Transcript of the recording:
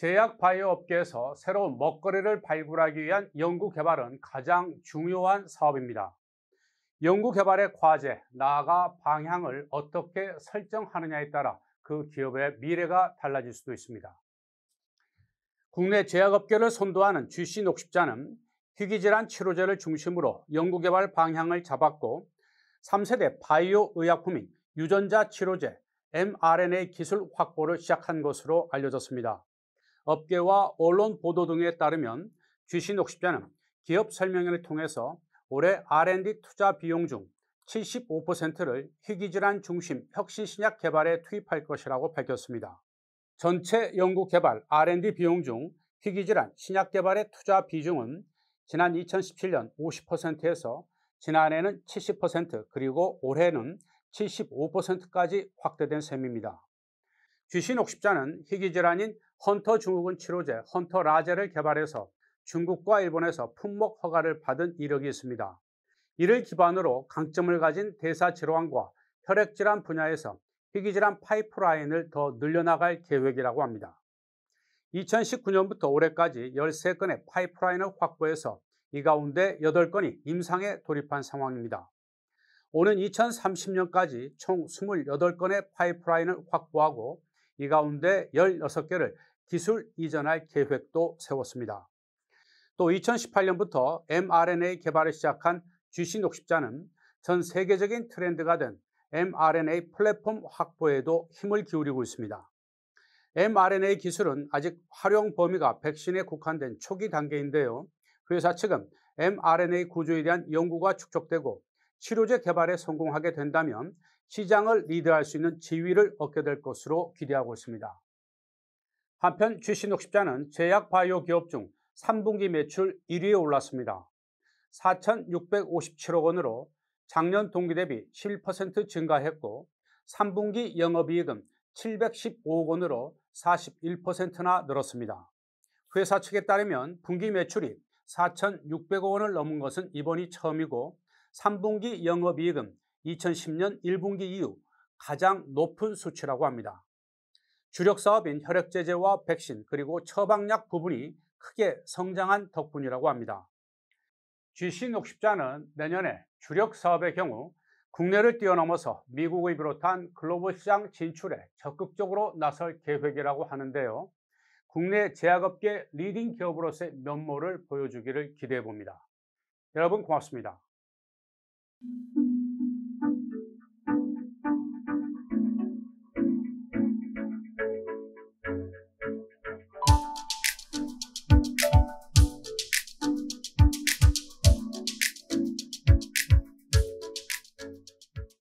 제약 바이오 업계에서 새로운 먹거리를 발굴하기 위한 연구 개발은 가장 중요한 사업입니다. 연구 개발의 과제, 나아가 방향을 어떻게 설정하느냐에 따라 그 기업의 미래가 달라질 수도 있습니다. 국내 제약업계를 선도하는 GC 녹십자는 희귀질환 치료제를 중심으로 연구 개발 방향을 잡았고 3세대 바이오 의약품인 유전자 치료제 mRNA 기술 확보를 시작한 것으로 알려졌습니다. 업계와 언론 보도 등에 따르면 주신 옥십자는 기업 설명회를 통해서 올해 R&D 투자 비용 중 75%를 희귀질환 중심 혁신신약 개발에 투입할 것이라고 밝혔습니다. 전체 연구 개발 R&D 비용 중 희귀질환 신약 개발의 투자 비중은 지난 2017년 50%에서 지난해는 70% 그리고 올해는 75%까지 확대된 셈입니다. 주신 옥십자는 희귀질환인 헌터 중국은 치료제 헌터 라제를 개발해서 중국과 일본에서 품목 허가를 받은 이력이 있습니다. 이를 기반으로 강점을 가진 대사질환과 혈액질환 분야에서 희귀질환 파이프라인을 더 늘려나갈 계획이라고 합니다. 2019년부터 올해까지 13건의 파이프라인을 확보해서 이 가운데 8건이 임상에 돌입한 상황입니다. 오는 2030년까지 총 28건의 파이프라인을 확보하고 이 가운데 16개를 기술 이전할 계획도 세웠습니다. 또 2018년부터 mRNA 개발을 시작한 GC60자는 전 세계적인 트렌드가 된 mRNA 플랫폼 확보에도 힘을 기울이고 있습니다. mRNA 기술은 아직 활용 범위가 백신에 국한된 초기 단계인데요. 그 회사 측은 mRNA 구조에 대한 연구가 축적되고 치료제 개발에 성공하게 된다면 시장을 리드할 수 있는 지위를 얻게 될 것으로 기대하고 있습니다. 한편 주 c 녹십자는 제약 바이오 기업 중 3분기 매출 1위에 올랐습니다. 4,657억 원으로 작년 동기 대비 11% 증가했고 3분기 영업이익은 715억 원으로 41%나 늘었습니다. 회사 측에 따르면 분기 매출이 4,600억 원을 넘은 것은 이번이 처음이고 3분기 영업이익은 2010년 1분기 이후 가장 높은 수치라고 합니다. 주력 사업인 혈액제제와 백신 그리고 처방약 부분이 크게 성장한 덕분이라고 합니다. GC 녹십자는 내년에 주력 사업의 경우 국내를 뛰어넘어서 미국을 비롯한 글로벌 시장 진출에 적극적으로 나설 계획이라고 하는데요. 국내 제약업계 리딩 기업으로서의 면모를 보여주기를 기대해 봅니다. 여러분 고맙습니다.